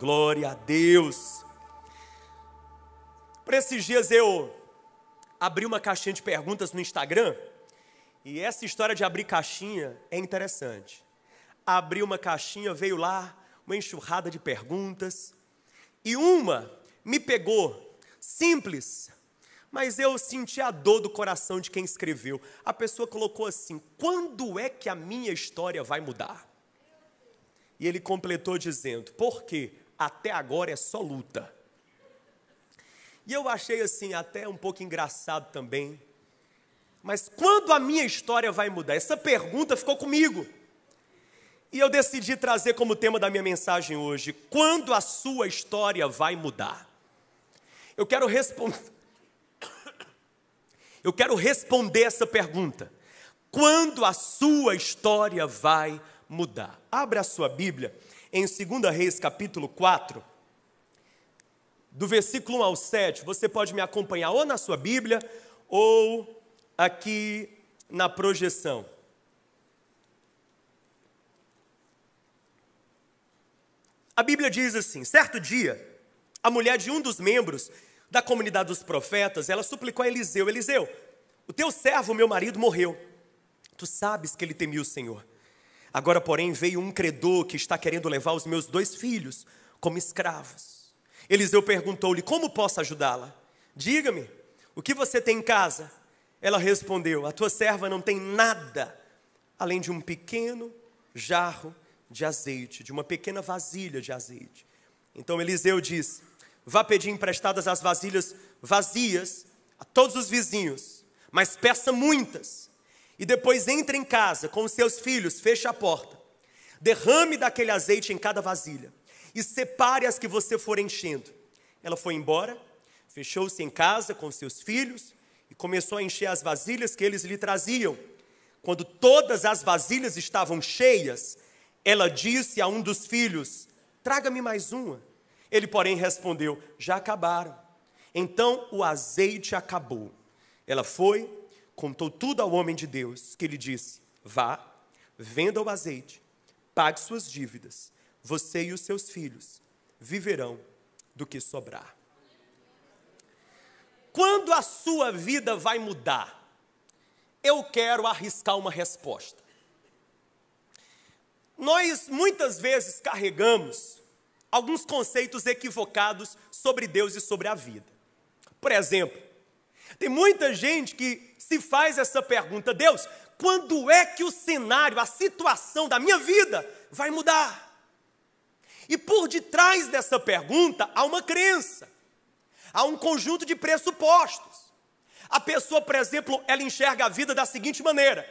Glória a Deus. Por esses dias eu abri uma caixinha de perguntas no Instagram e essa história de abrir caixinha é interessante. Abri uma caixinha, veio lá uma enxurrada de perguntas e uma me pegou, simples, mas eu senti a dor do coração de quem escreveu. A pessoa colocou assim: quando é que a minha história vai mudar? E ele completou dizendo: porque até agora é só luta. E eu achei assim, até um pouco engraçado também. Mas quando a minha história vai mudar? Essa pergunta ficou comigo. E eu decidi trazer como tema da minha mensagem hoje: quando a sua história vai mudar? Eu quero responder. Eu quero responder essa pergunta. Quando a sua história vai mudar? Abra a sua Bíblia em 2 Reis capítulo 4, do versículo 1 ao 7, você pode me acompanhar ou na sua Bíblia ou aqui na projeção. A Bíblia diz assim: certo dia, a mulher de um dos membros da comunidade dos profetas, ela suplicou a Eliseu: Eliseu, o teu servo, meu marido, morreu. Tu sabes que ele temia o Senhor Agora, porém, veio um credor que está querendo levar os meus dois filhos como escravos. Eliseu perguntou-lhe: Como posso ajudá-la? Diga-me, o que você tem em casa? Ela respondeu: A tua serva não tem nada além de um pequeno jarro de azeite, de uma pequena vasilha de azeite. Então Eliseu disse: Vá pedir emprestadas as vasilhas vazias a todos os vizinhos, mas peça muitas e depois entra em casa com os seus filhos, feche a porta. Derrame daquele azeite em cada vasilha e separe as que você for enchendo. Ela foi embora, fechou-se em casa com seus filhos e começou a encher as vasilhas que eles lhe traziam. Quando todas as vasilhas estavam cheias, ela disse a um dos filhos: Traga-me mais uma. Ele, porém, respondeu: Já acabaram. Então o azeite acabou. Ela foi, contou tudo ao homem de Deus, que lhe disse: Vá, venda o azeite, pague suas dívidas, você e os seus filhos viverão do que sobrar. Quando a sua vida vai mudar? Eu quero arriscar uma resposta. Nós muitas vezes carregamos alguns conceitos equivocados sobre Deus e sobre a vida. Por exemplo, tem muita gente que se faz essa pergunta: Deus, quando é que o cenário, a situação da minha vida vai mudar? E por detrás dessa pergunta há uma crença, há um conjunto de pressupostos. A pessoa, por exemplo, ela enxerga a vida da seguinte maneira: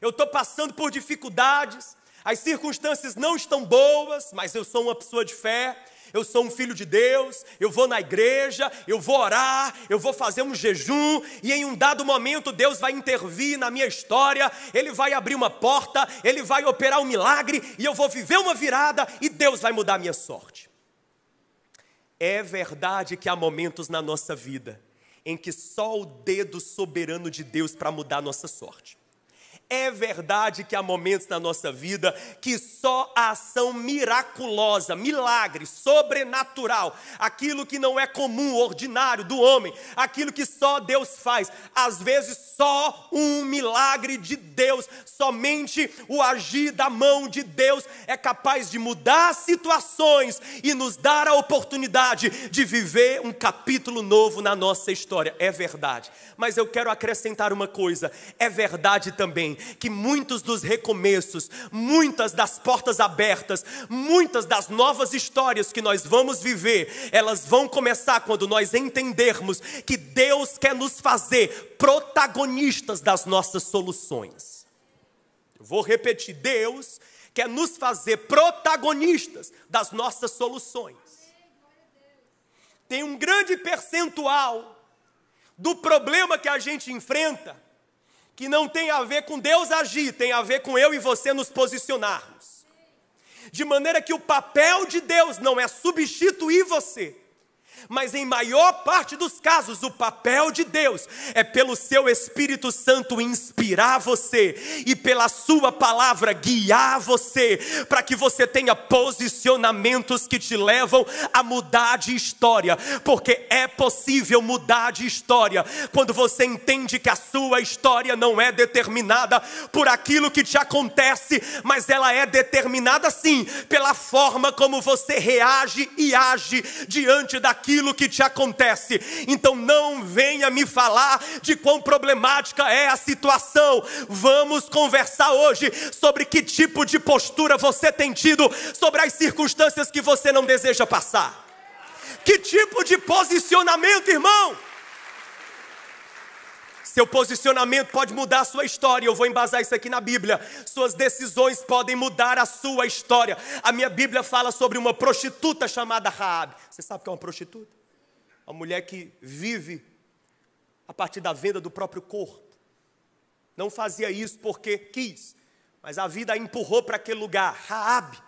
eu estou passando por dificuldades, as circunstâncias não estão boas, mas eu sou uma pessoa de fé, eu sou um filho de Deus, eu vou na igreja, eu vou orar, eu vou fazer um jejum, e em um dado momento Deus vai intervir na minha história, Ele vai abrir uma porta, Ele vai operar um milagre, e eu vou viver uma virada, e Deus vai mudar a minha sorte. É verdade que há momentos na nossa vida em que só o dedo soberano de Deus para mudar a nossa sorte. É verdade que há momentos na nossa vida que só a ação miraculosa, milagre, sobrenatural, aquilo que não é comum, ordinário do homem, aquilo que só Deus faz, às vezes só um milagre de Deus, somente o agir da mão de Deus é capaz de mudar situações e nos dar a oportunidade de viver um capítulo novo na nossa história. É verdade. Mas eu quero acrescentar uma coisa: é verdade também que muitos dos recomeços, muitas das portas abertas, muitas das novas histórias que nós vamos viver, elas vão começar quando nós entendermos que Deus quer nos fazer protagonistas das nossas soluções. Vou repetir: Deus quer nos fazer protagonistas das nossas soluções. Tem um grande percentual do problema que a gente enfrenta que não tem a ver com Deus agir, tem a ver com eu e você nos posicionarmos. De maneira que o papel de Deus não é substituir você, mas em maior parte dos casos, o papel de Deus é pelo seu Espírito Santo inspirar você e pela sua palavra guiar você, para que você tenha posicionamentos que te levam a mudar de história, porque é possível mudar de história quando você entende que a sua história não é determinada por aquilo que te acontece, mas ela é determinada sim pela forma como você reage e age diante daquilo aquilo que te acontece. Então não venha me falar de quão problemática é a situação. Vamos conversar hoje sobre que tipo de postura você tem tido sobre as circunstâncias que você não deseja passar. Que tipo de posicionamento, irmão? Seu posicionamento pode mudar a sua história. Eu vou embasar isso aqui na Bíblia. Suas decisões podem mudar a sua história. A minha Bíblia fala sobre uma prostituta chamada Raabe. Você sabe o que é uma prostituta? Uma mulher que vive a partir da venda do próprio corpo. Não fazia isso porque quis, mas a vida a empurrou para aquele lugar. Raabe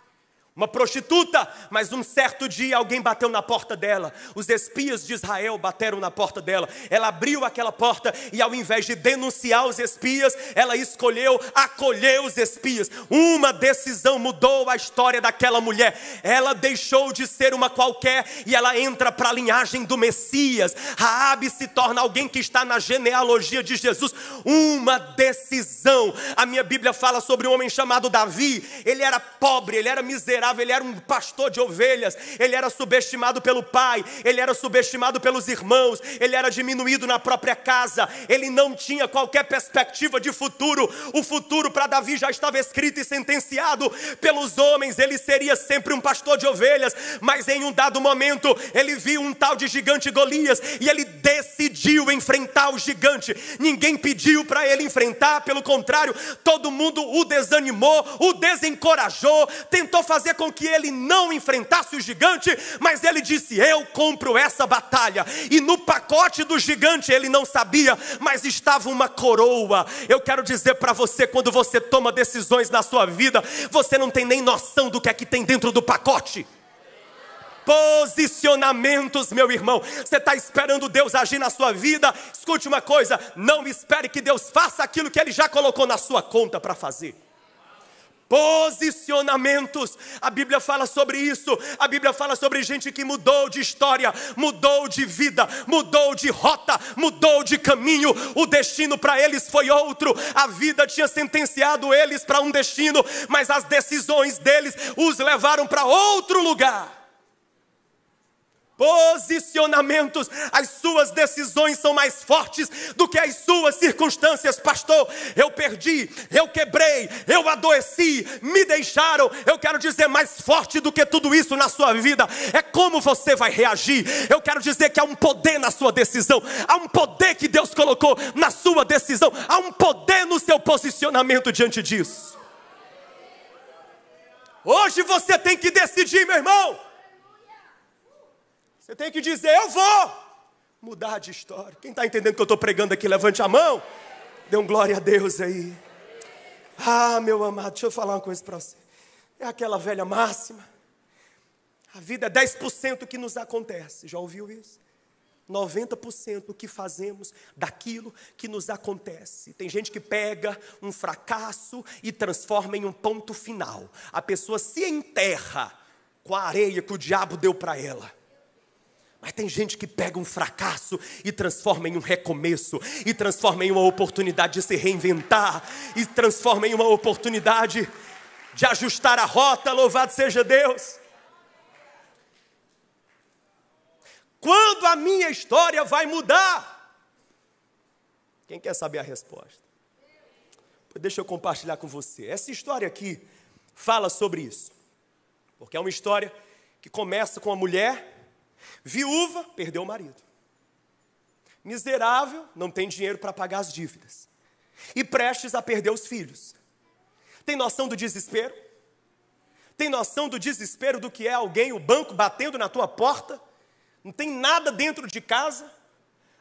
uma prostituta, mas um certo dia alguém bateu na porta dela. Os espias de Israel bateram na porta dela. Ela abriu aquela porta e, ao invés de denunciar os espias, ela escolheu acolher os espias. Uma decisão mudou a história daquela mulher. Ela deixou de ser uma qualquer e ela entra para a linhagem do Messias. Raabe se torna alguém que está na genealogia de Jesus. Uma decisão. A minha Bíblia fala sobre um homem chamado Davi. Ele era pobre, ele era miserável trabalhava, ele era um pastor de ovelhas, ele era subestimado pelo pai, ele era subestimado pelos irmãos, ele era diminuído na própria casa, ele não tinha qualquer perspectiva de futuro. O futuro para Davi já estava escrito e sentenciado pelos homens, ele seria sempre um pastor de ovelhas, mas em um dado momento ele viu um tal de gigante Golias e ele decidiu enfrentar o gigante. Ninguém pediu para ele enfrentar, pelo contrário, todo mundo o desanimou, o desencorajou, tentou fazer com que ele não enfrentasse o gigante, mas ele disse: Eu compro essa batalha. E no pacote do gigante ele não sabia, mas estava uma coroa. Eu quero dizer para você: quando você toma decisões na sua vida, você não tem nem noção do que é que tem dentro do pacote posicionamentos, meu irmão. Você está esperando Deus agir na sua vida? Escute uma coisa: não espere que Deus faça aquilo que Ele já colocou na sua conta para fazer posicionamentos. A Bíblia fala sobre isso. A Bíblia fala sobre gente que mudou de história, mudou de vida, mudou de rota, mudou de caminho. O destino para eles foi outro. A vida tinha sentenciado eles para um destino, mas as decisões deles os levaram para outro lugar posicionamentos, as suas decisões são mais fortes do que as suas circunstâncias, pastor. Eu perdi, eu quebrei, eu adoeci, me deixaram. Eu quero dizer, mais forte do que tudo isso na sua vida é como você vai reagir. Eu quero dizer que há um poder na sua decisão, há um poder que Deus colocou na sua decisão, há um poder no seu posicionamento diante disso. Hoje você tem que decidir, meu irmão. Você tem que dizer: Eu vou mudar de história. Quem está entendendo que eu estou pregando aqui, levante a mão. Dê um glória a Deus aí. Ah, meu amado, deixa eu falar uma coisa para você. É aquela velha máxima. A vida é 10% que nos acontece. Já ouviu isso? 90% o que fazemos daquilo que nos acontece. Tem gente que pega um fracasso e transforma em um ponto final. A pessoa se enterra com a areia que o diabo deu para ela. Mas tem gente que pega um fracasso e transforma em um recomeço, e transforma em uma oportunidade de se reinventar, e transforma em uma oportunidade de ajustar a rota. Louvado seja Deus! Quando a minha história vai mudar? Quem quer saber a resposta? Deixa eu compartilhar com você. Essa história aqui fala sobre isso. Porque é uma história que começa com a mulher Viúva, perdeu o marido. Miserável, não tem dinheiro para pagar as dívidas. E prestes a perder os filhos. Tem noção do desespero? Tem noção do desespero do que é alguém, o banco batendo na tua porta? Não tem nada dentro de casa?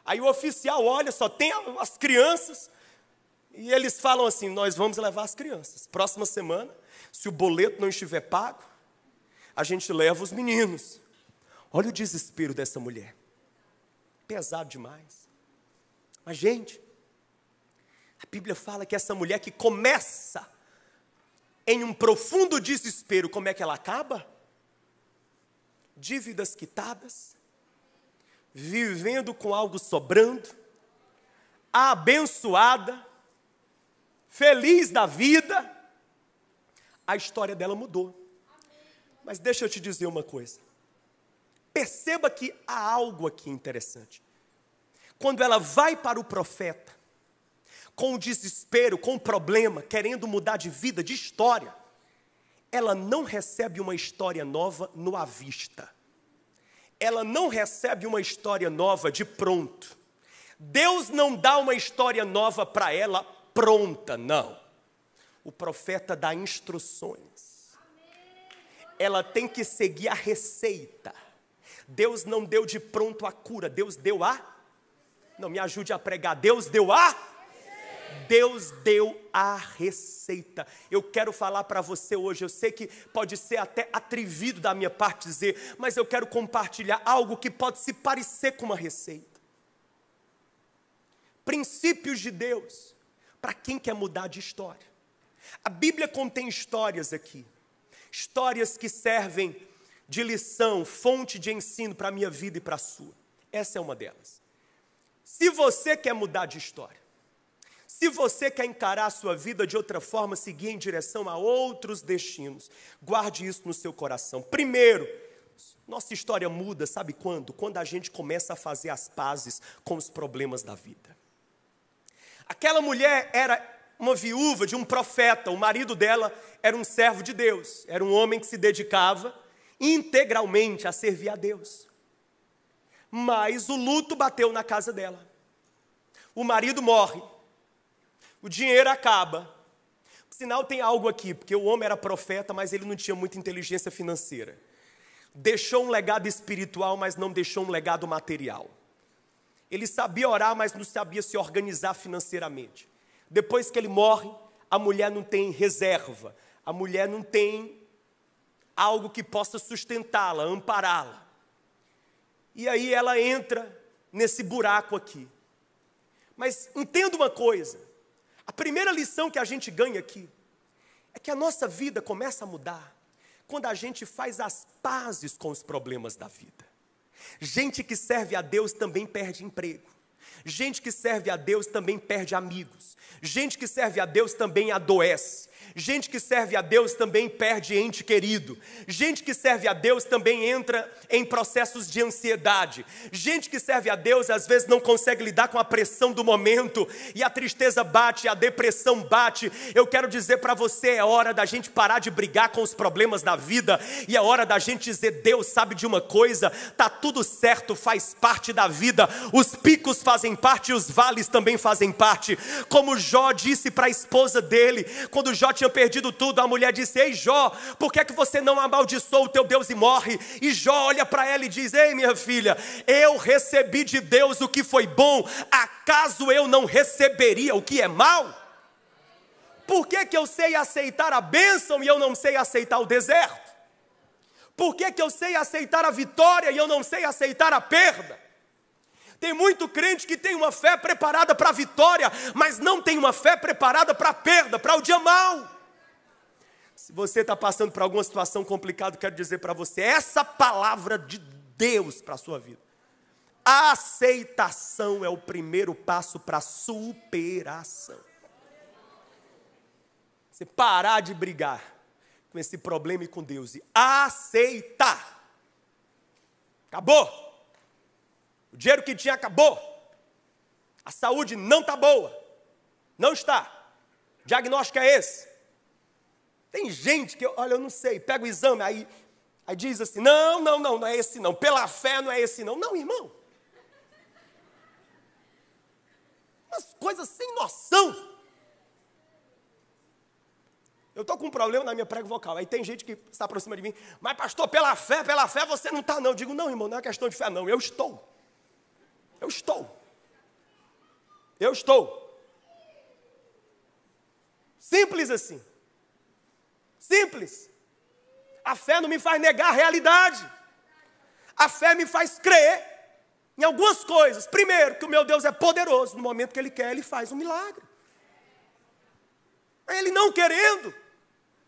Aí o oficial olha, só tem as crianças. E eles falam assim: Nós vamos levar as crianças. Próxima semana, se o boleto não estiver pago, a gente leva os meninos. Olha o desespero dessa mulher. Pesado demais. Mas, gente, a Bíblia fala que essa mulher que começa em um profundo desespero, como é que ela acaba? Dívidas quitadas, vivendo com algo sobrando, abençoada, feliz da vida. A história dela mudou. Mas deixa eu te dizer uma coisa. Perceba que há algo aqui interessante. Quando ela vai para o profeta, com o desespero, com o problema, querendo mudar de vida, de história, ela não recebe uma história nova no à vista. Ela não recebe uma história nova de pronto. Deus não dá uma história nova para ela pronta, não. O profeta dá instruções. Ela tem que seguir a receita. Deus não deu de pronto a cura, Deus deu a. Não, me ajude a pregar. Deus deu a. Deus deu a receita. Eu quero falar para você hoje. Eu sei que pode ser até atrevido da minha parte dizer, mas eu quero compartilhar algo que pode se parecer com uma receita. Princípios de Deus para quem quer mudar de história. A Bíblia contém histórias aqui, histórias que servem de lição, fonte de ensino para a minha vida e para a sua. Essa é uma delas. Se você quer mudar de história, se você quer encarar a sua vida de outra forma, seguir em direção a outros destinos, guarde isso no seu coração. Primeiro, nossa história muda, sabe quando? Quando a gente começa a fazer as pazes com os problemas da vida. Aquela mulher era uma viúva de um profeta, o marido dela era um servo de Deus, era um homem que se dedicava integralmente a servir a Deus. Mas o luto bateu na casa dela. O marido morre. O dinheiro acaba. Por sinal, tem algo aqui, porque o homem era profeta, mas ele não tinha muita inteligência financeira. Deixou um legado espiritual, mas não deixou um legado material. Ele sabia orar, mas não sabia se organizar financeiramente. Depois que ele morre, a mulher não tem reserva, a mulher não tem algo que possa sustentá-la, ampará-la. E aí ela entra nesse buraco aqui. Mas entenda uma coisa: a primeira lição que a gente ganha aqui é que a nossa vida começa a mudar quando a gente faz as pazes com os problemas da vida. Gente que serve a Deus também perde emprego. Gente que serve a Deus também perde amigos. Gente que serve a Deus também adoece. Gente que serve a Deus também perde ente querido. Gente que serve a Deus também entra em processos de ansiedade. Gente que serve a Deus às vezes não consegue lidar com a pressão do momento e a tristeza bate, a depressão bate. Eu quero dizer para você, é hora da gente parar de brigar com os problemas da vida e é hora da gente dizer, Deus sabe de uma coisa, tá tudo certo, faz parte da vida. Os picos fazem parte e os vales também fazem parte. Como Jó disse para a esposa dele, quando Jó tinha perdido tudo, a mulher disse: Ei Jó, por que é que você não amaldiçoou o teu Deus e morre? E Jó olha para ela e diz: Ei minha filha, eu recebi de Deus o que foi bom, acaso eu não receberia o que é mal? Por que, que eu sei aceitar a bênção e eu não sei aceitar o deserto? Por que, que eu sei aceitar a vitória e eu não sei aceitar a perda? Tem muito crente que tem uma fé preparada para a vitória, mas não tem uma fé preparada para a perda, para o dia mal. Se você está passando por alguma situação complicada, quero dizer para você: essa palavra de Deus para a sua vida. A aceitação é o primeiro passo para a superação. Você parar de brigar com esse problema e com Deus e aceitar. Acabou. O dinheiro que tinha acabou. A saúde não está boa. Não está. O diagnóstico é esse. Tem gente que, olha, eu não sei, pega o exame, aí, aí diz assim: não, não, não, não é esse não. Pela fé não é esse não. Não, irmão. Umas coisas sem noção. Eu estou com um problema na minha prega vocal. Aí tem gente que se aproxima de mim, mas pastor, pela fé, pela fé você não está, não. Eu digo, não, irmão, não é questão de fé, não. Eu estou. Eu estou. Eu estou. Simples assim. Simples. A fé não me faz negar a realidade. A fé me faz crer em algumas coisas. Primeiro, que o meu Deus é poderoso. No momento que Ele quer, Ele faz um milagre. Ele não querendo,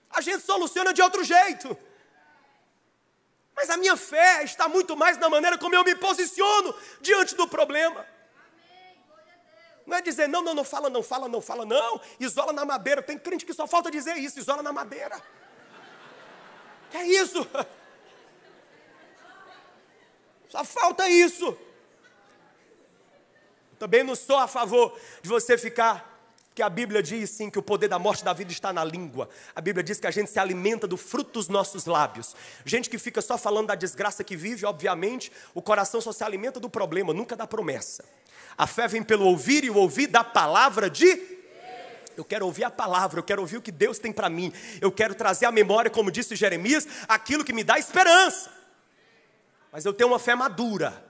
a gente soluciona de outro jeito. Mas a minha fé está muito mais na maneira como eu me posiciono diante do problema. Não é dizer, não, não, não fala, não fala, não fala, não. Isola na madeira. Tem crente que só falta dizer isso, isola na madeira. Que é isso? Só falta isso. Também não sou a favor de você ficar. Que a Bíblia diz sim que o poder da morte da vida está na língua. A Bíblia diz que a gente se alimenta do fruto dos nossos lábios. Gente que fica só falando da desgraça que vive, obviamente, o coração só se alimenta do problema, nunca da promessa. A fé vem pelo ouvir e o ouvir da palavra de eu quero ouvir a palavra, eu quero ouvir o que Deus tem para mim. Eu quero trazer à memória, como disse Jeremias, aquilo que me dá esperança. Mas eu tenho uma fé madura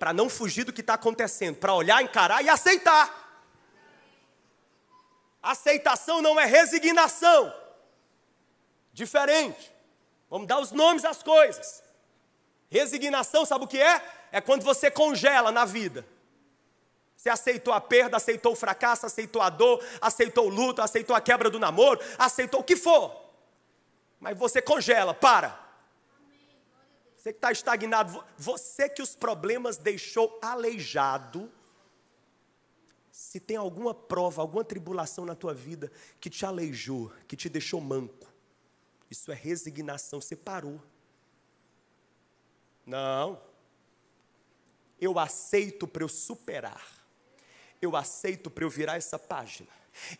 para não fugir do que está acontecendo, para olhar, encarar e aceitar. Aceitação não é resignação. Diferente. Vamos dar os nomes às coisas. Resignação, sabe o que é? É quando você congela na vida. Você aceitou a perda, aceitou o fracasso, aceitou a dor, aceitou o luto, aceitou a quebra do namoro, aceitou o que for. Mas você congela, para. Você que está estagnado, você que os problemas deixou aleijado. Se tem alguma prova, alguma tribulação na tua vida que te aleijou, que te deixou manco, isso é resignação, você parou. Não. Eu aceito para eu superar eu aceito para eu virar essa página.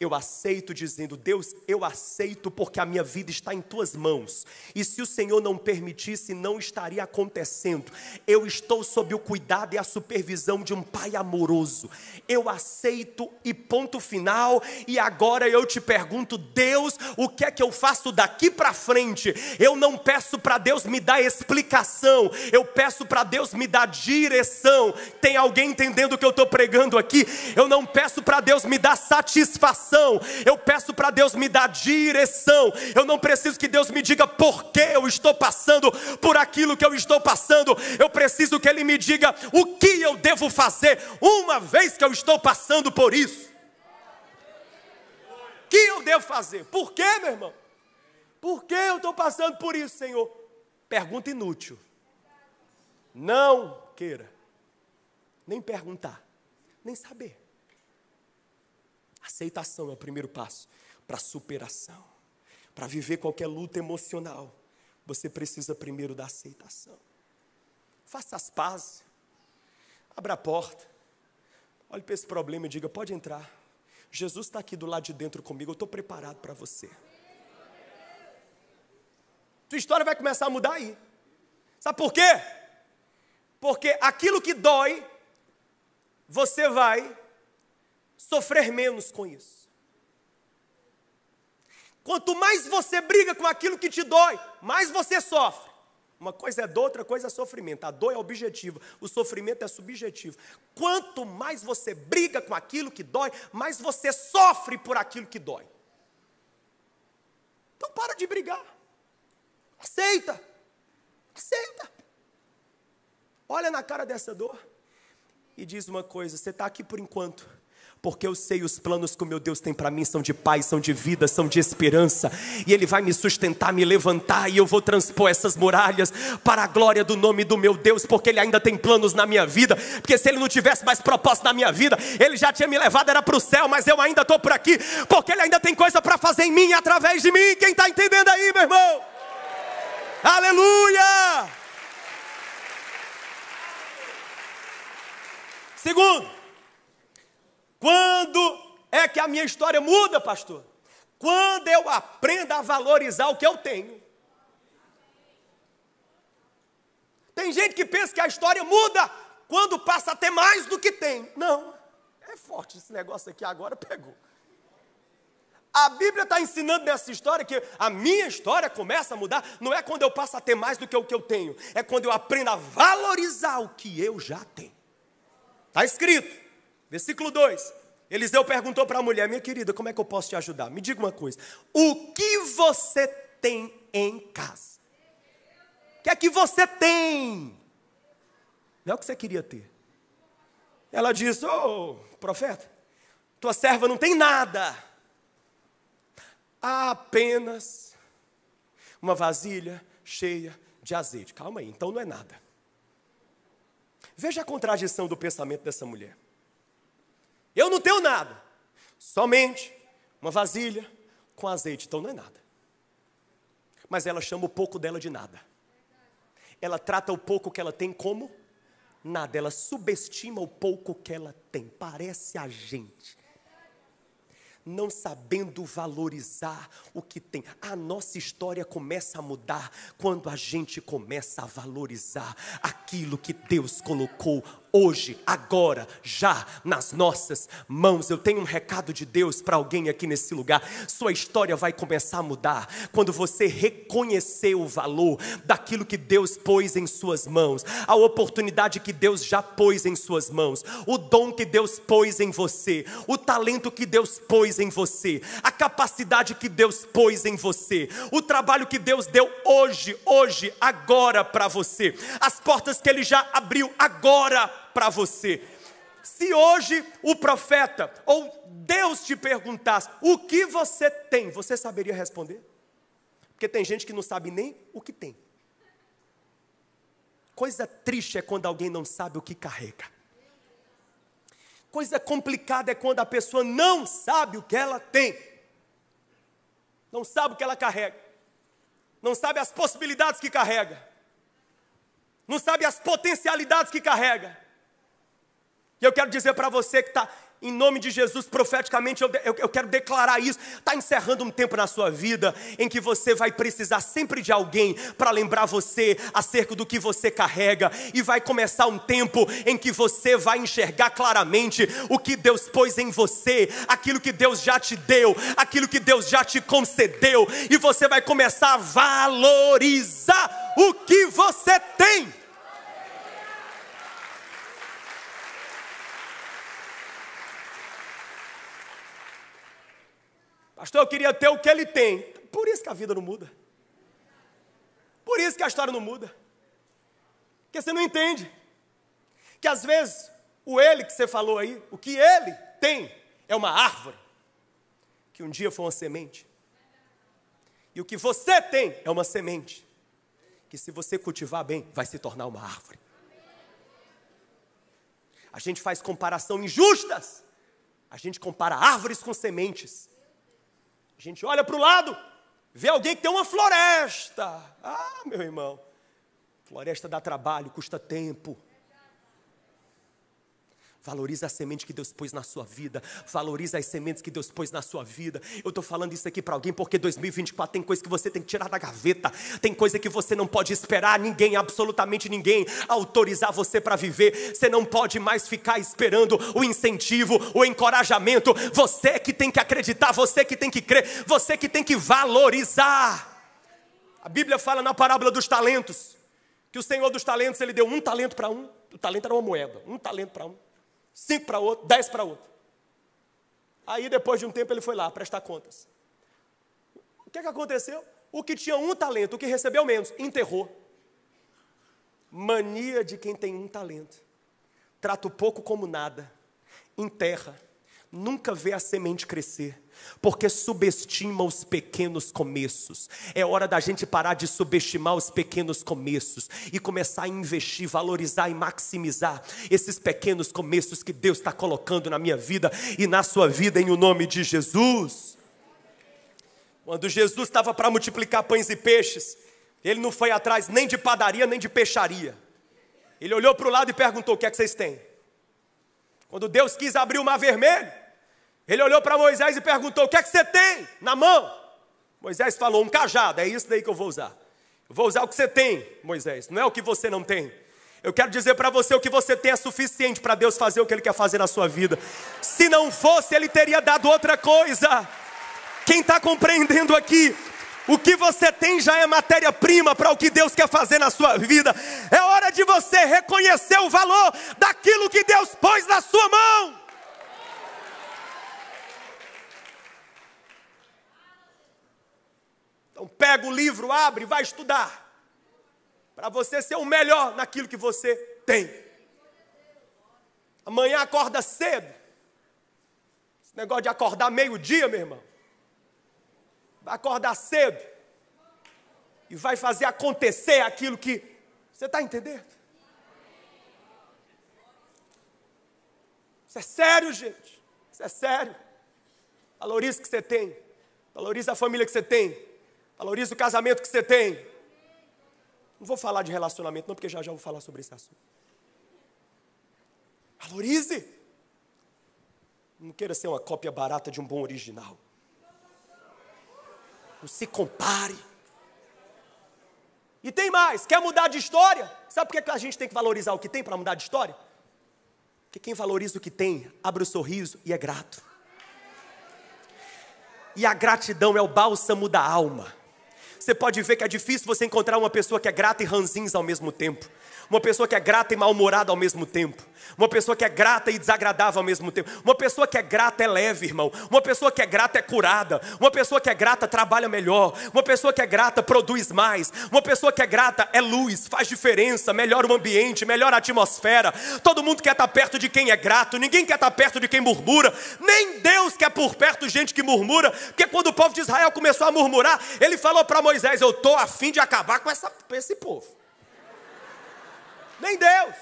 Eu aceito dizendo, Deus, eu aceito porque a minha vida está em tuas mãos. E se o Senhor não permitisse, não estaria acontecendo. Eu estou sob o cuidado e a supervisão de um pai amoroso. Eu aceito e ponto final. E agora eu te pergunto, Deus, o que é que eu faço daqui para frente? Eu não peço para Deus me dar explicação, eu peço para Deus me dar direção. Tem alguém entendendo o que eu estou pregando aqui? Eu não peço para Deus me dar satisfação eu peço para Deus me dar direção. Eu não preciso que Deus me diga por que eu estou passando por aquilo que eu estou passando. Eu preciso que Ele me diga o que eu devo fazer uma vez que eu estou passando por isso. O que eu devo fazer? Por quê, meu irmão? Por que eu estou passando por isso, Senhor? Pergunta inútil. Não queira nem perguntar, nem saber. Aceitação é o primeiro passo para superação. Para viver qualquer luta emocional, você precisa primeiro da aceitação. Faça as pazes. Abra a porta. Olhe para esse problema e diga: pode entrar. Jesus está aqui do lado de dentro comigo, eu estou preparado para você. Sua história vai começar a mudar aí. Sabe por quê? Porque aquilo que dói, você vai sofrer menos com isso. Quanto mais você briga com aquilo que te dói, mais você sofre. Uma coisa é dor, outra coisa é sofrimento. A dor é objetiva, o sofrimento é subjetivo. Quanto mais você briga com aquilo que dói, mais você sofre por aquilo que dói. Então para de brigar. Aceita. Aceita. Olha na cara dessa dor e diz uma coisa: você está aqui por enquanto porque eu sei os planos que o meu Deus tem para mim são de paz, são de vida, são de esperança, e Ele vai me sustentar, me levantar, e eu vou transpor essas muralhas para a glória do nome do meu Deus, porque Ele ainda tem planos na minha vida, porque se Ele não tivesse mais propósito na minha vida, Ele já tinha me levado, era para o céu, mas eu ainda estou por aqui, porque Ele ainda tem coisa para fazer em mim e através de mim. Quem está entendendo aí, meu irmão? Aleluia! Segundo, quando é que a minha história muda, pastor? Quando eu aprendo a valorizar o que eu tenho. Tem gente que pensa que a história muda quando passa a ter mais do que tem. Não, é forte esse negócio aqui agora, pegou. A Bíblia está ensinando nessa história que a minha história começa a mudar, não é quando eu passo a ter mais do que o que eu tenho, é quando eu aprendo a valorizar o que eu já tenho. Está escrito. Versículo 2. Eliseu perguntou para a mulher: Minha querida, como é que eu posso te ajudar? Me diga uma coisa: O que você tem em casa? O que é que você tem? Não é o que você queria ter. Ela disse: Ô oh, profeta, tua serva não tem nada, há apenas uma vasilha cheia de azeite. Calma aí, então não é nada. Veja a contradição do pensamento dessa mulher. Eu não tenho nada. Somente uma vasilha com azeite. Então não é nada. Mas ela chama o pouco dela de nada. Ela trata o pouco que ela tem como nada. Ela subestima o pouco que ela tem. Parece a gente. Não sabendo valorizar o que tem. A nossa história começa a mudar quando a gente começa a valorizar aquilo que Deus colocou hoje, agora, já nas nossas mãos. Eu tenho um recado de Deus para alguém aqui nesse lugar. Sua história vai começar a mudar quando você reconhecer o valor daquilo que Deus pôs em suas mãos, a oportunidade que Deus já pôs em suas mãos, o dom que Deus pôs em você, o talento que Deus pôs em você, a capacidade que Deus pôs em você, o trabalho que Deus deu hoje, hoje, agora para você, as portas que Ele já abriu agora para você. Se hoje o profeta ou Deus te perguntasse o que você tem, você saberia responder? Porque tem gente que não sabe nem o que tem. Coisa triste é quando alguém não sabe o que carrega. Coisa complicada é quando a pessoa não sabe o que ela tem. Não sabe o que ela carrega. Não sabe as possibilidades que carrega. Não sabe as potencialidades que carrega e eu quero dizer para você que está, em nome de Jesus, profeticamente, eu, eu, eu quero declarar isso. Está encerrando um tempo na sua vida em que você vai precisar sempre de alguém para lembrar você acerca do que você carrega, e vai começar um tempo em que você vai enxergar claramente o que Deus pôs em você, aquilo que Deus já te deu, aquilo que Deus já te concedeu, e você vai começar a valorizar o que você tem. Pastor, eu queria ter o que ele tem. Por isso que a vida não muda. Por isso que a história não muda. Porque você não entende. Que às vezes o ele que você falou aí, o que ele tem, é uma árvore. Que um dia foi uma semente. E o que você tem é uma semente. Que se você cultivar bem, vai se tornar uma árvore. A gente faz comparação injustas. A gente compara árvores com sementes. A gente olha para o lado, vê alguém que tem uma floresta. Ah, meu irmão, floresta dá trabalho, custa tempo. Valoriza a semente que Deus pôs na sua vida. Valoriza as sementes que Deus pôs na sua vida. Eu estou falando isso aqui para alguém porque 2024 tem coisa que você tem que tirar da gaveta. Tem coisa que você não pode esperar ninguém, absolutamente ninguém, autorizar você para viver. Você não pode mais ficar esperando o incentivo, o encorajamento. Você que tem que acreditar, você que tem que crer, você que tem que valorizar. A Bíblia fala na parábola dos talentos que o Senhor dos talentos ele deu um talento para um. O talento era uma moeda, um talento para um cinco para outro, dez para outro. Aí depois de um tempo ele foi lá prestar contas. O que, é que aconteceu? O que tinha um talento, o que recebeu menos, enterrou. Mania de quem tem um talento. Trata o pouco como nada. Enterra. Nunca vê a semente crescer porque subestima os pequenos começos. É hora da gente parar de subestimar os pequenos começos e começar a investir, valorizar e maximizar esses pequenos começos que Deus está colocando na minha vida e na sua vida, em o nome de Jesus. Quando Jesus estava para multiplicar pães e peixes, ele não foi atrás nem de padaria nem de peixaria. Ele olhou para o lado e perguntou: O que é que vocês têm? Quando Deus quis abrir o mar vermelho, ele olhou para Moisés e perguntou: O que é que você tem na mão? Moisés falou: Um cajado, é isso daí que eu vou usar. Eu vou usar o que você tem, Moisés, não é o que você não tem. Eu quero dizer para você: o que você tem é suficiente para Deus fazer o que Ele quer fazer na sua vida. Se não fosse, Ele teria dado outra coisa. Quem está compreendendo aqui, o que você tem já é matéria-prima para o que Deus quer fazer na sua vida. É hora de você reconhecer o valor daquilo que Deus pôs na sua mão. pega o livro, abre, vai estudar. Para você ser o melhor naquilo que você tem. Amanhã acorda cedo. Esse negócio de acordar meio-dia, meu irmão. Vai acordar cedo. E vai fazer acontecer aquilo que. Você está entendendo? Isso é sério, gente. Isso é sério. Valorize o que você tem. Valorize a família que você tem. Valorize o casamento que você tem. Não vou falar de relacionamento, não, porque já já vou falar sobre esse assunto. Valorize. Não queira ser uma cópia barata de um bom original. Não se compare. E tem mais, quer mudar de história? Sabe por que a gente tem que valorizar o que tem para mudar de história? Porque quem valoriza o que tem, abre o sorriso e é grato. E a gratidão é o bálsamo da alma você pode ver que é difícil você encontrar uma pessoa que é grata e ranzinza ao mesmo tempo. Uma pessoa que é grata e mal-humorada ao mesmo tempo. Uma pessoa que é grata e desagradável ao mesmo tempo. Uma pessoa que é grata é leve, irmão. Uma pessoa que é grata é curada. Uma pessoa que é grata trabalha melhor. Uma pessoa que é grata produz mais. Uma pessoa que é grata é luz, faz diferença, melhora o ambiente, melhora a atmosfera. Todo mundo quer estar perto de quem é grato. Ninguém quer estar perto de quem murmura. Nem Deus quer por perto gente que murmura. Porque quando o povo de Israel começou a murmurar, ele falou para Moisés: Eu estou afim de acabar com essa, esse povo nem Deus.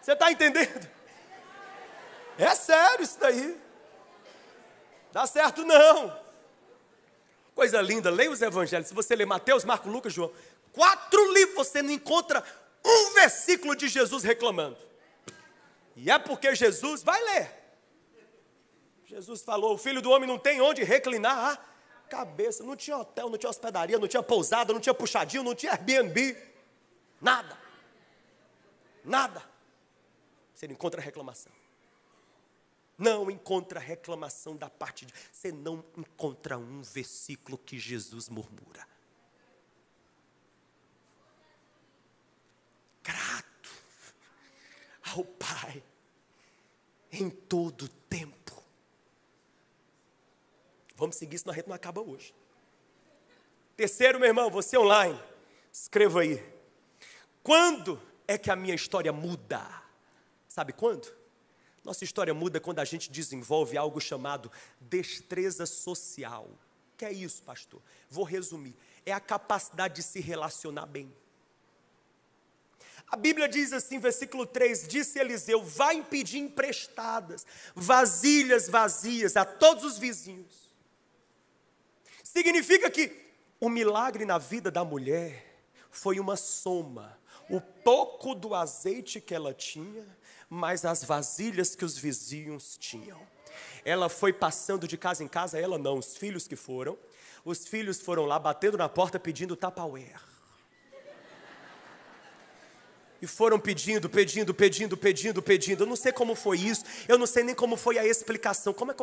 Você está entendendo? É sério isso daí. Dá certo não. Coisa linda, leia os evangelhos. Se você ler Mateus, Marcos, Lucas, João, quatro livros você não encontra um versículo de Jesus reclamando. E é porque Jesus vai ler. Jesus falou: o filho do homem não tem onde reclinar a cabeça. Não tinha hotel, não tinha hospedaria, não tinha pousada, não tinha puxadinho, não tinha Airbnb. Nada. Nada. Você não encontra reclamação. Não encontra reclamação da parte de. Você não encontra um versículo que Jesus murmura. Grato ao Pai em todo tempo. Vamos seguir, senão a gente não acaba hoje. Terceiro, meu irmão, você é online, escreva aí. Quando é que a minha história muda. Sabe quando? Nossa história muda quando a gente desenvolve algo chamado destreza social. O que é isso, pastor? Vou resumir. É a capacidade de se relacionar bem. A Bíblia diz assim, versículo 3: Disse Eliseu: Vai impedir emprestadas, vasilhas vazias a todos os vizinhos. Significa que o milagre na vida da mulher foi uma soma o pouco do azeite que ela tinha, mas as vasilhas que os vizinhos tinham. Ela foi passando de casa em casa, ela não, os filhos que foram. Os filhos foram lá batendo na porta pedindo tapauer e foram pedindo, pedindo, pedindo, pedindo, pedindo. Eu não sei como foi isso, eu não sei nem como foi a explicação. Como é que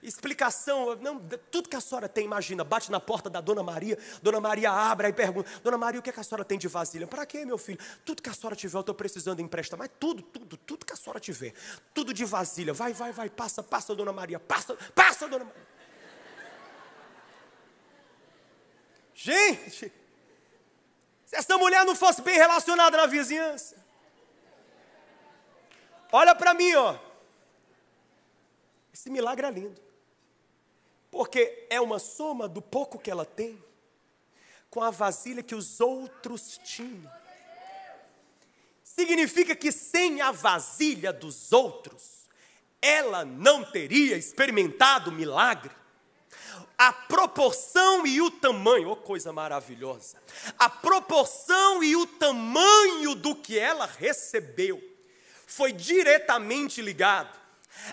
explicação? Não, tudo que a senhora tem, imagina, bate na porta da dona Maria, dona Maria abre e pergunta: "Dona Maria, o que, é que a senhora tem de vasilha?" "Para quê, meu filho? Tudo que a senhora tiver, eu estou precisando emprestar. mas tudo, tudo, tudo que a senhora tiver. Tudo de vasilha. Vai, vai, vai, passa, passa, dona Maria, passa, passa, dona Maria." Gente, se essa mulher não fosse bem relacionada na vizinhança. Olha para mim, ó. Esse milagre é lindo. Porque é uma soma do pouco que ela tem com a vasilha que os outros tinham. Significa que sem a vasilha dos outros, ela não teria experimentado o milagre a proporção e o tamanho, oh coisa maravilhosa, a proporção e o tamanho do que ela recebeu foi diretamente ligado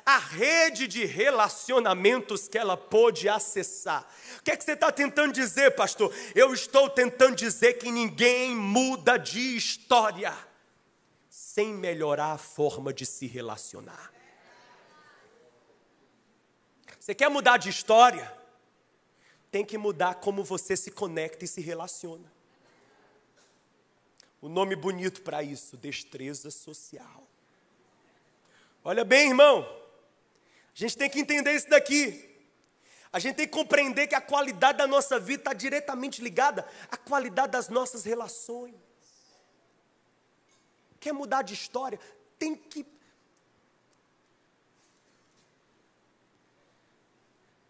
à rede de relacionamentos que ela pôde acessar. O que é que você está tentando dizer, pastor? Eu estou tentando dizer que ninguém muda de história sem melhorar a forma de se relacionar. Você quer mudar de história? tem que mudar como você se conecta e se relaciona. O nome bonito para isso, destreza social. Olha bem, irmão, a gente tem que entender isso daqui. A gente tem que compreender que a qualidade da nossa vida está diretamente ligada à qualidade das nossas relações. Quer mudar de história? Tem que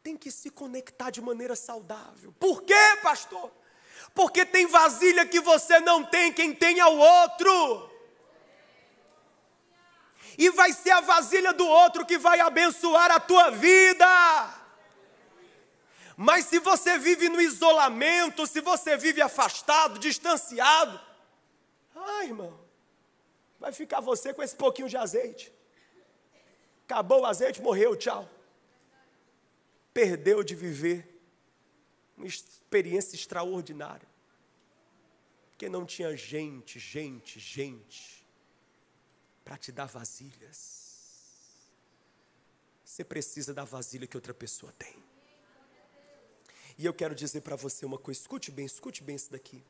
tem que se conectar de maneira saudável. Por quê, pastor? Porque tem vasilha que você não tem, quem tem é o outro. E vai ser a vasilha do outro que vai abençoar a tua vida. Mas se você vive no isolamento, se você vive afastado, distanciado, ai, ah, irmão, vai ficar você com esse pouquinho de azeite. Acabou o azeite, morreu, tchau perdeu de viver uma experiência extraordinária. Porque não tinha gente, gente, gente para te dar vasilhas. Você precisa da vasilha que outra pessoa tem. E eu quero dizer para você uma coisa, escute bem, escute bem isso daqui.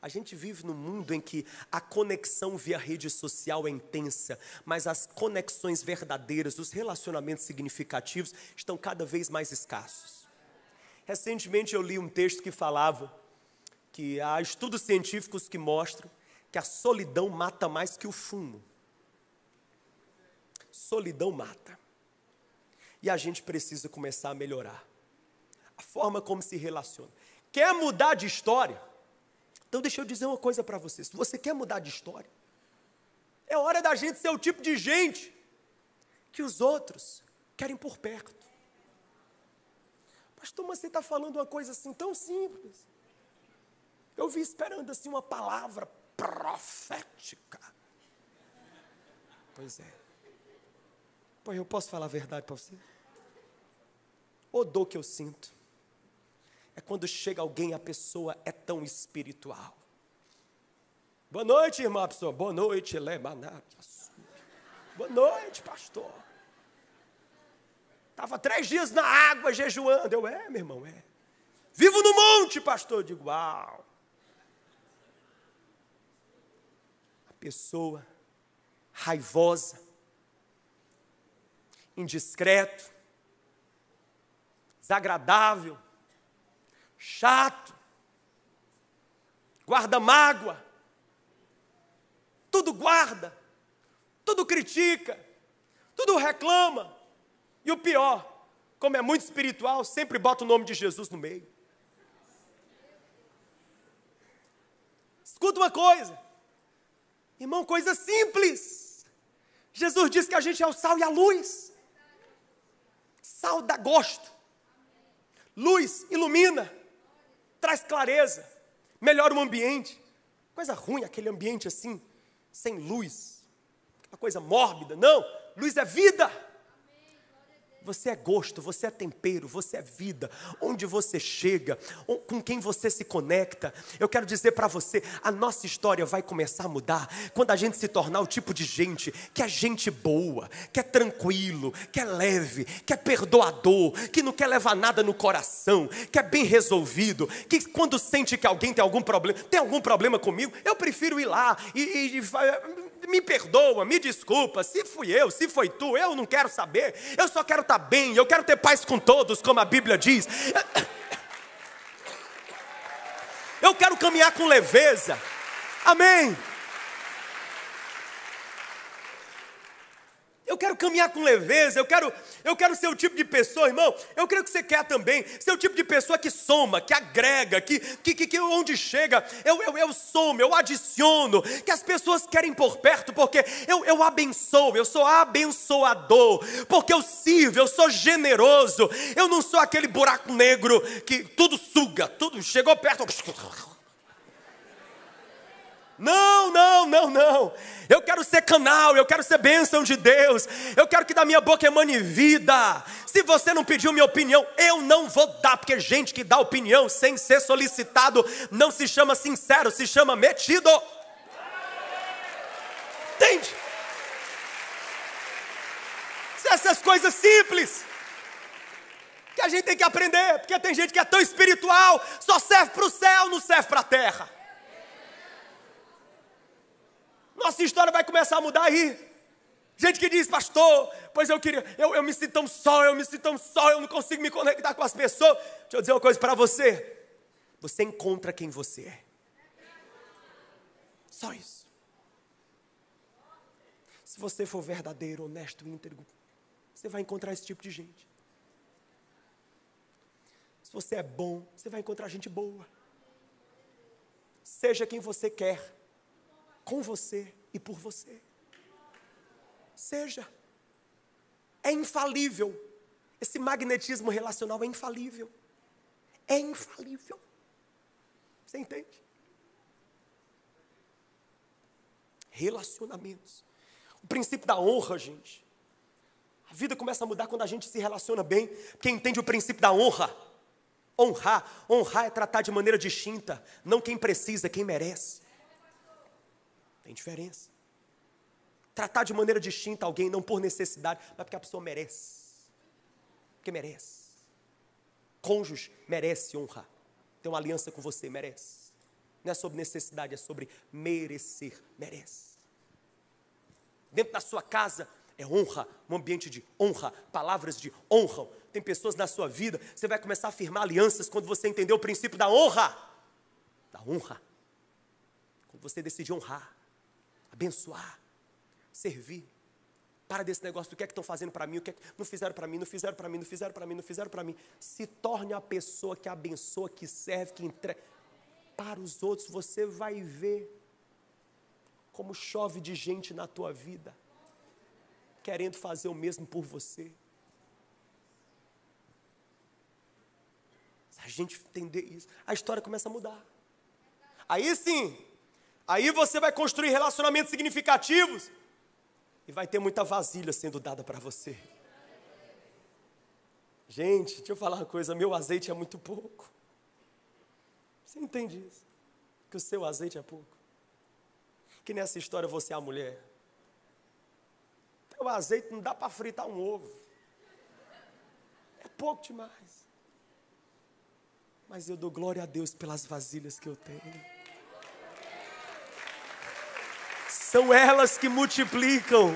A gente vive num mundo em que a conexão via rede social é intensa, mas as conexões verdadeiras, os relacionamentos significativos estão cada vez mais escassos. Recentemente eu li um texto que falava que há estudos científicos que mostram que a solidão mata mais que o fumo. Solidão mata. E a gente precisa começar a melhorar a forma como se relaciona. Quer mudar de história? Então deixa eu dizer uma coisa para você. Se você quer mudar de história, é hora da gente ser o tipo de gente que os outros querem por perto. Pastor, mas você está falando uma coisa assim tão simples. Eu vi esperando assim uma palavra profética. Pois é. Pois eu posso falar a verdade para você? O dor que eu sinto é quando chega alguém, a pessoa é tão espiritual. Boa noite, irmã pessoa. Boa noite, Lemaná. Boa noite, pastor. Estava três dias na água jejuando. Eu, é, meu irmão, é. Vivo no monte, pastor. Eu digo, uau. A pessoa raivosa, indiscreto, desagradável, chato, guarda mágoa, tudo guarda, tudo critica, tudo reclama. E o pior, como é muito espiritual, sempre bota o nome de Jesus no meio. Escuta uma coisa, irmão, coisa simples. Jesus disse que a gente é o sal e a luz. Sal dá gosto, luz ilumina, traz clareza, melhora o ambiente. Coisa ruim aquele ambiente assim, sem luz, uma coisa mórbida. Não, luz é vida. Você é gosto, você é tempero, você é vida. Onde você chega, com quem você se conecta. Eu quero dizer para você, a nossa história vai começar a mudar quando a gente se tornar o tipo de gente que é gente boa, que é tranquilo, que é leve, que é perdoador, que não quer levar nada no coração, que é bem resolvido, que quando sente que alguém tem algum problema, tem algum problema comigo, eu prefiro ir lá e, e, e me perdoa, me desculpa, se fui eu, se foi tu, eu não quero saber, eu só quero estar tá bem, eu quero ter paz com todos, como a Bíblia diz. Eu quero caminhar com leveza. Amém. Eu quero caminhar com leveza, eu quero, eu quero ser o tipo de pessoa, irmão. Eu creio que você quer também ser o tipo de pessoa que soma, que agrega, que, que, que, que onde chega, eu, eu, eu somo, eu adiciono, que as pessoas querem por perto, porque eu, eu abençoo, eu sou abençoador, porque eu sirvo, eu sou generoso, eu não sou aquele buraco negro que tudo suga, tudo chegou perto. Não, não, não, não. Eu quero ser canal, eu quero ser bênção de Deus. Eu quero que da minha boca emane vida. Se você não pediu minha opinião, eu não vou dar, porque gente que dá opinião sem ser solicitado não se chama sincero, se chama metido. Entende? Essas coisas simples que a gente tem que aprender, porque tem gente que é tão espiritual, só serve para o céu, não serve para a terra. Nossa história vai começar a mudar aí. Gente que diz, pastor, pois eu queria, eu, eu me sinto tão só, eu me sinto tão só, eu não consigo me conectar com as pessoas. Deixa eu dizer uma coisa para você. Você encontra quem você é. Só isso. Se você for verdadeiro, honesto, íntegro, você vai encontrar esse tipo de gente. Se você é bom, você vai encontrar gente boa. Seja quem você quer com você e por você. Seja. É infalível. Esse magnetismo relacional é infalível. É infalível. Você entende? Relacionamentos. O princípio da honra, gente. A vida começa a mudar quando a gente se relaciona bem, porque entende o princípio da honra. Honrar, honrar é tratar de maneira distinta, não quem precisa, quem merece. Tem diferença. Tratar de maneira distinta alguém, não por necessidade, mas porque a pessoa merece. Porque merece. Cônjuge merece honra. Tem uma aliança com você, merece. Não é sobre necessidade, é sobre merecer. Merece. Dentro da sua casa, é honra, um ambiente de honra, palavras de honra. Tem pessoas na sua vida, você vai começar a firmar alianças quando você entender o princípio da honra. Da honra. Quando você decidir honrar abençoar, servir. Para desse negócio do que é que estão fazendo para mim, o que, é que não fizeram para mim, não fizeram para mim, não fizeram para mim, não fizeram para mim. Se torne a pessoa que abençoa, que serve, que entrega. Para os outros, você vai ver como chove de gente na tua vida, querendo fazer o mesmo por você. Se a gente entender isso, a história começa a mudar. Aí sim, Aí você vai construir relacionamentos significativos e vai ter muita vasilha sendo dada para você. Gente, deixa eu falar uma coisa: meu azeite é muito pouco. Você entende isso? Que o seu azeite é pouco. Que nessa história você é a mulher. Teu azeite não dá para fritar um ovo. É pouco demais. Mas eu dou glória a Deus pelas vasilhas que eu tenho. São elas que multiplicam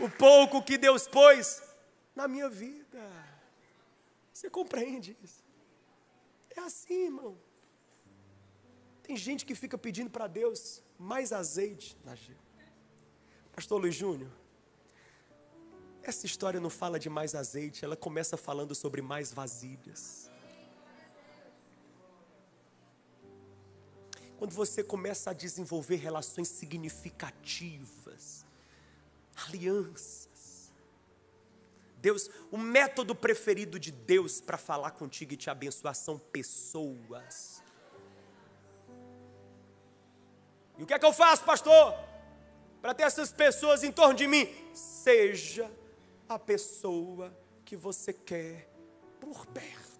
o pouco que Deus pôs na minha vida. Você compreende isso? É assim, irmão. Tem gente que fica pedindo para Deus mais azeite na Pastor Luiz Júnior, essa história não fala de mais azeite, ela começa falando sobre mais vasilhas. quando você começa a desenvolver relações significativas, alianças. Deus, o método preferido de Deus para falar contigo e te abençoar são pessoas. E o que é que eu faço, pastor? Para ter essas pessoas em torno de mim, seja a pessoa que você quer por perto.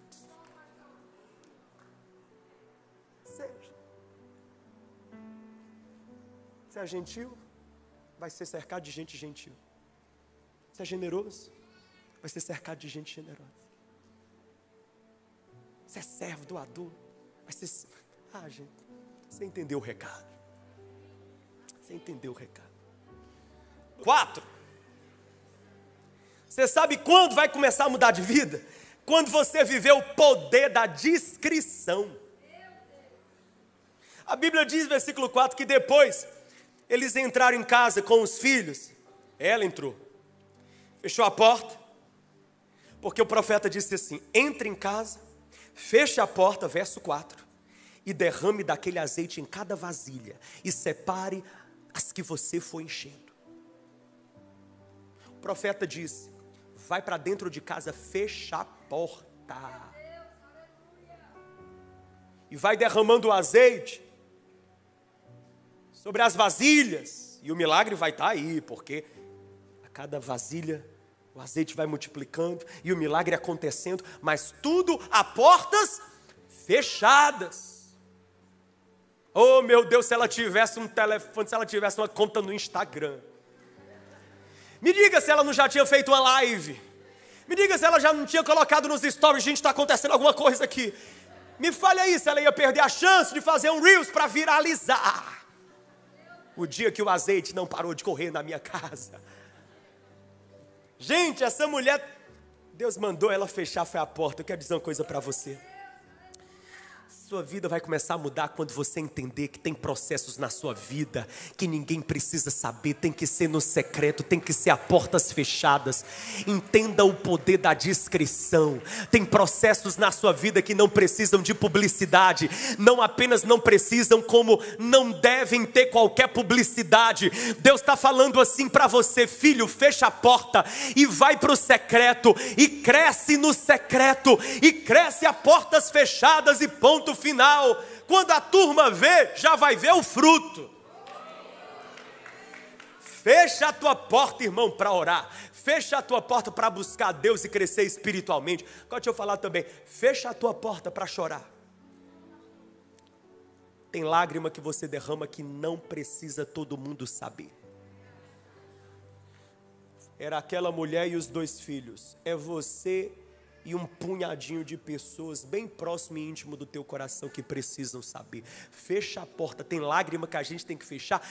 Se é gentil, vai ser cercado de gente gentil. Se é generoso, vai ser cercado de gente generosa. Se é servo, doador, vai ser. Ah, gente, você entendeu o recado. Você entendeu o recado. Quatro. Você sabe quando vai começar a mudar de vida? Quando você viver o poder da discrição. A Bíblia diz, versículo 4, que depois eles entraram em casa com os filhos. Ela entrou. Fechou a porta. Porque o profeta disse assim: entre em casa, feche a porta, verso 4, e derrame daquele azeite em cada vasilha, e separe as que você foi enchendo. O profeta disse: vai para dentro de casa, fecha a porta. E vai derramando o azeite sobre as vasilhas. E o milagre vai estar tá aí, porque a cada vasilha o azeite vai multiplicando e o milagre acontecendo, mas tudo a portas fechadas. Oh, meu Deus, se ela tivesse um telefone, se ela tivesse uma conta no Instagram. Me diga se ela não já tinha feito uma live. Me diga se ela já não tinha colocado nos stories, gente, está acontecendo alguma coisa aqui. Me fale aí se ela ia perder a chance de fazer um Reels para viralizar o dia que o azeite não parou de correr na minha casa. Gente, essa mulher, Deus mandou ela fechar foi a porta. Eu quero dizer uma coisa para você. Sua vida vai começar a mudar quando você entender que tem processos na sua vida que ninguém precisa saber, tem que ser no secreto, tem que ser a portas fechadas. Entenda o poder da discrição. Tem processos na sua vida que não precisam de publicidade, não apenas não precisam, como não devem ter qualquer publicidade. Deus está falando assim para você, filho: fecha a porta e vai para o secreto, e cresce no secreto, e cresce a portas fechadas e ponto no final, quando a turma vê, já vai ver o fruto. Fecha a tua porta, irmão, para orar. Fecha a tua porta para buscar Deus e crescer espiritualmente. Agora deixa eu falar também. Fecha a tua porta para chorar. Tem lágrima que você derrama que não precisa todo mundo saber. Era aquela mulher e os dois filhos. É você e um punhadinho de pessoas bem próximo e íntimo do teu coração que precisam saber. Fecha a porta, tem lágrima que a gente tem que fechar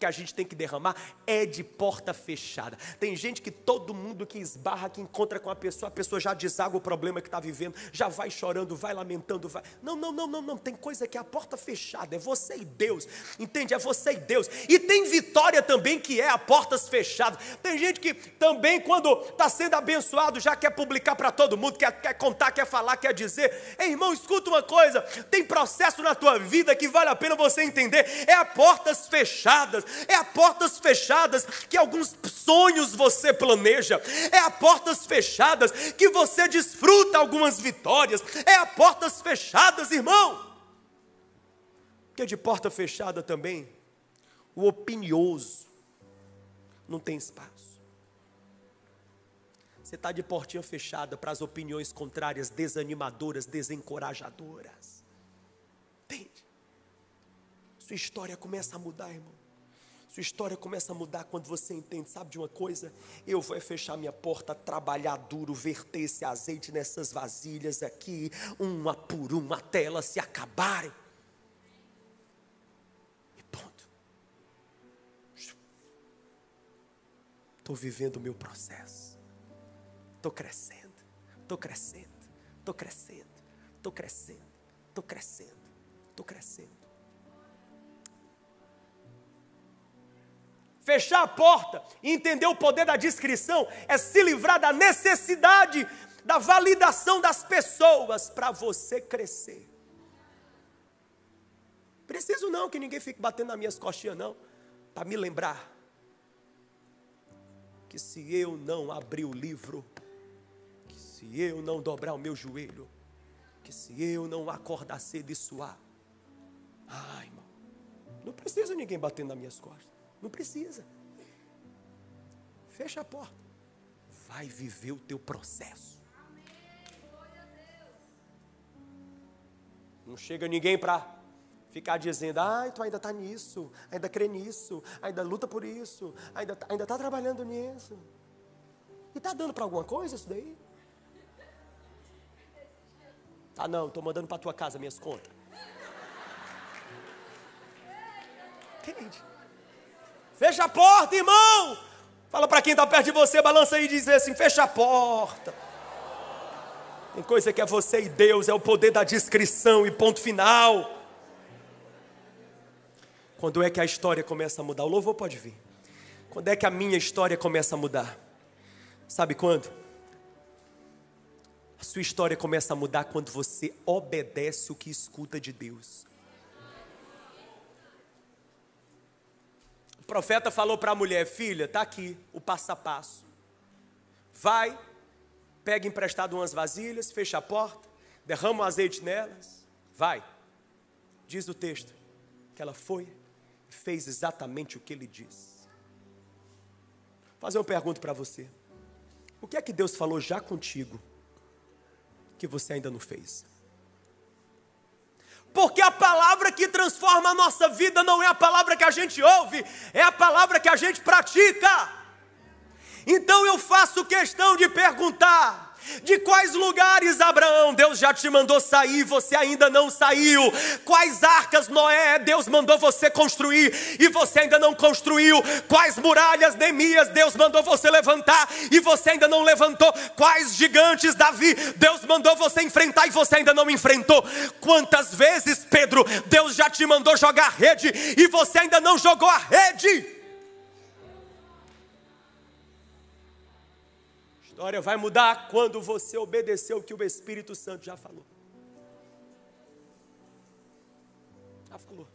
que a gente tem que derramar é de porta fechada. Tem gente que todo mundo que esbarra, que encontra com a pessoa, a pessoa já deságua o problema que está vivendo, já vai chorando, vai lamentando, vai. Não, não, não, não, não. Tem coisa que é a porta fechada, é você e Deus. Entende? É você e Deus. E tem vitória também que é a portas fechadas. Tem gente que também, quando está sendo abençoado, já quer publicar para todo mundo, quer, quer contar, quer falar, quer dizer. Ei, irmão, escuta uma coisa: tem processo na tua vida que vale a pena você entender. É a portas fechadas é a portas fechadas que alguns sonhos você planeja, é a portas fechadas que você desfruta algumas vitórias, é a portas fechadas, irmão. Porque de porta fechada também, o opinioso não tem espaço. Você está de portinha fechada para as opiniões contrárias, desanimadoras, desencorajadoras. Entende? Sua história começa a mudar, irmão. Sua história começa a mudar quando você entende, sabe de uma coisa? Eu vou é fechar minha porta, trabalhar duro, verter esse azeite nessas vasilhas aqui, uma por uma, até elas se acabarem. E ponto. Estou vivendo o meu processo. Estou crescendo, estou crescendo, estou crescendo, estou crescendo, estou crescendo, estou crescendo. Fechar a porta e entender o poder da descrição é se livrar da necessidade da validação das pessoas para você crescer. Preciso não que ninguém fique batendo nas minhas costinhas, não, para me lembrar que se eu não abrir o livro, que se eu não dobrar o meu joelho, que se eu não acordar cedo e suar, ai, irmão, não precisa ninguém batendo nas minhas costas. Não precisa. Fecha a porta. Vai viver o teu processo. Não chega ninguém para ficar dizendo, ai, tu ainda está nisso, ainda crê nisso, ainda luta por isso, ainda está ainda tá trabalhando nisso. E está dando para alguma coisa isso daí? Tá não, estou mandando para tua casa minhas contas. Entende? Fecha a porta, irmão. Fala para quem está perto de você, balança aí e diz assim: fecha a porta. Tem coisa que é você e Deus, é o poder da descrição e ponto final. Quando é que a história começa a mudar? O louvor pode vir. Quando é que a minha história começa a mudar? Sabe quando? A sua história começa a mudar quando você obedece o que escuta de Deus. profeta falou para a mulher: Filha, está aqui o passo a passo. Vai, pega emprestado umas vasilhas, fecha a porta, derrama o azeite nelas, vai. Diz o texto que ela foi e fez exatamente o que ele disse. Vou fazer uma pergunta para você: O que é que Deus falou já contigo que você ainda não fez? Porque a palavra que transforma a nossa vida não é a palavra que a gente ouve, é a palavra que a gente pratica. Então eu faço questão de perguntar: de quais lugares, Abraão, Deus já te mandou sair, você ainda não saiu? Quais arcas, Noé, Deus mandou você construir e você ainda não construiu? Quais muralhas, Neemias, Deus mandou você levantar e você ainda não levantou? Quais gigantes, Davi, Deus mandou você enfrentar e você ainda não enfrentou? Quantas vezes, Pedro, Deus já te mandou jogar rede e você ainda não jogou a rede? história vai mudar quando você obedecer o que o Espírito Santo já falou. Já falou.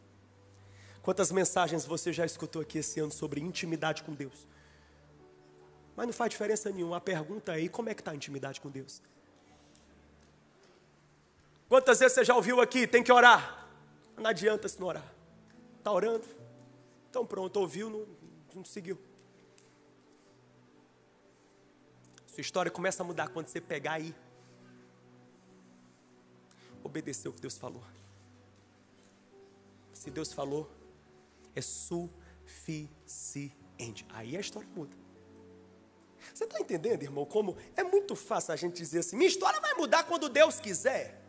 Quantas mensagens você já escutou aqui esse ano sobre intimidade com Deus? Mas não faz diferença nenhuma. A pergunta é: e como é que está a intimidade com Deus? Quantas vezes você já ouviu aqui? Tem que orar. Não adianta se não orar. Está orando? Então pronto, ouviu, não, não seguiu. Sua história começa a mudar quando você pegar aí. Obedecer o que Deus falou. Se Deus falou, é suficiente. Aí a história muda. Você está entendendo, irmão, como é muito fácil a gente dizer assim: minha história vai mudar quando Deus quiser.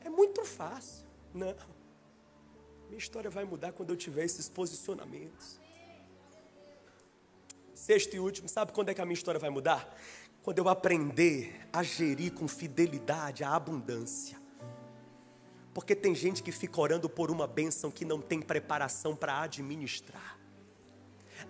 É muito fácil. Não. Minha história vai mudar quando eu tiver esses posicionamentos sexto e último, sabe quando é que a minha história vai mudar? Quando eu aprender a gerir com fidelidade a abundância. Porque tem gente que fica orando por uma bênção que não tem preparação para administrar.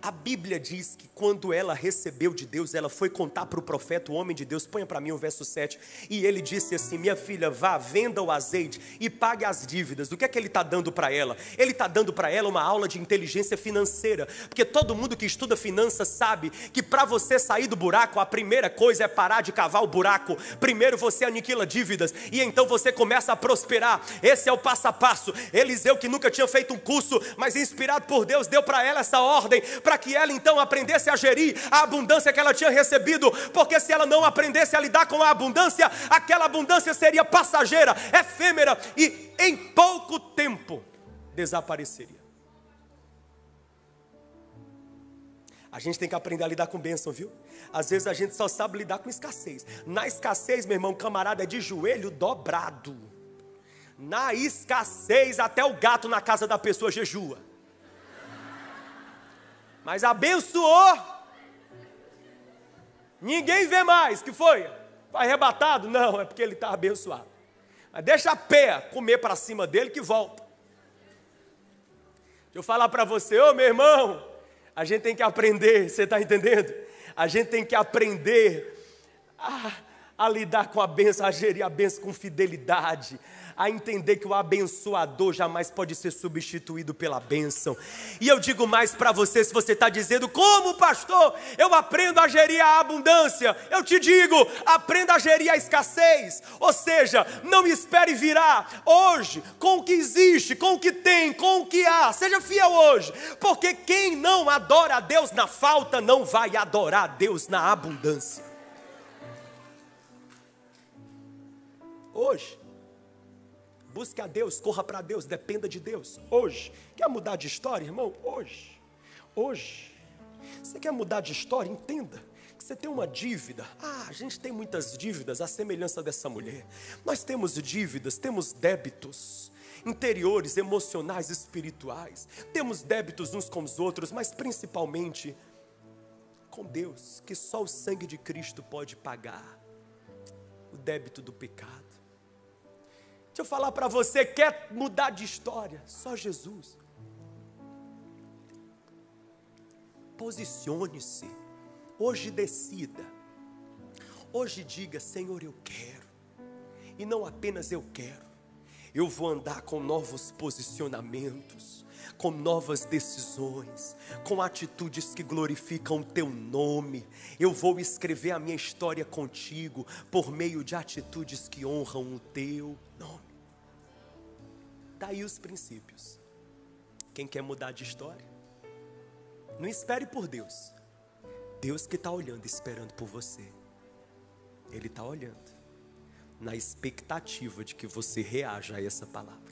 A Bíblia diz que quando ela recebeu de Deus, ela foi contar para o profeta, o homem de Deus, ponha para mim o verso 7, e ele disse assim: Minha filha, vá, venda o azeite e pague as dívidas. O que é que ele está dando para ela? Ele está dando para ela uma aula de inteligência financeira, porque todo mundo que estuda finanças sabe que para você sair do buraco, a primeira coisa é parar de cavar o buraco. Primeiro você aniquila dívidas e então você começa a prosperar. Esse é o passo a passo. Eliseu, que nunca tinha feito um curso, mas inspirado por Deus, deu para ela essa ordem para para que ela então aprendesse a gerir a abundância que ela tinha recebido, porque se ela não aprendesse a lidar com a abundância, aquela abundância seria passageira, efêmera e em pouco tempo desapareceria. A gente tem que aprender a lidar com bênção, viu? Às vezes a gente só sabe lidar com escassez. Na escassez, meu irmão, camarada, é de joelho dobrado. Na escassez, até o gato na casa da pessoa jejua mas abençoou. Ninguém vê mais. Que foi? Foi arrebatado? Não, é porque ele está abençoado. Mas deixa a pé comer para cima dele que volta. Deixa eu falar para você, ô meu irmão, a gente tem que aprender, você está entendendo? A gente tem que aprender a, a lidar com a benção, a gerir a benção com fidelidade, a entender que o abençoador jamais pode ser substituído pela bênção. E eu digo mais para você, se você está dizendo, como pastor, eu aprendo a gerir a abundância, eu te digo, aprenda a gerir a escassez, ou seja, não espere virar hoje com o que existe, com o que tem, com o que há, seja fiel hoje, porque quem não adora a Deus na falta não vai adorar a Deus na abundância. Hoje, Busque a Deus, corra para Deus, dependa de Deus. Hoje. Quer mudar de história, irmão? Hoje. Hoje. Você quer mudar de história? Entenda que você tem uma dívida. Ah, a gente tem muitas dívidas, à semelhança dessa mulher. Nós temos dívidas, temos débitos interiores, emocionais, espirituais. Temos débitos uns com os outros, mas principalmente com Deus, que só o sangue de Cristo pode pagar o débito do pecado. Deixa eu falar para você, quer mudar de história? Só Jesus. Posicione-se. Hoje decida. Hoje diga, Senhor, eu quero. E não apenas eu quero. Eu vou andar com novos posicionamentos com novas decisões, com atitudes que glorificam o teu nome. Eu vou escrever a minha história contigo por meio de atitudes que honram o teu nome. Daí tá os princípios. Quem quer mudar de história? Não espere por Deus. Deus que está olhando, esperando por você. Ele está olhando, na expectativa de que você reaja a essa palavra.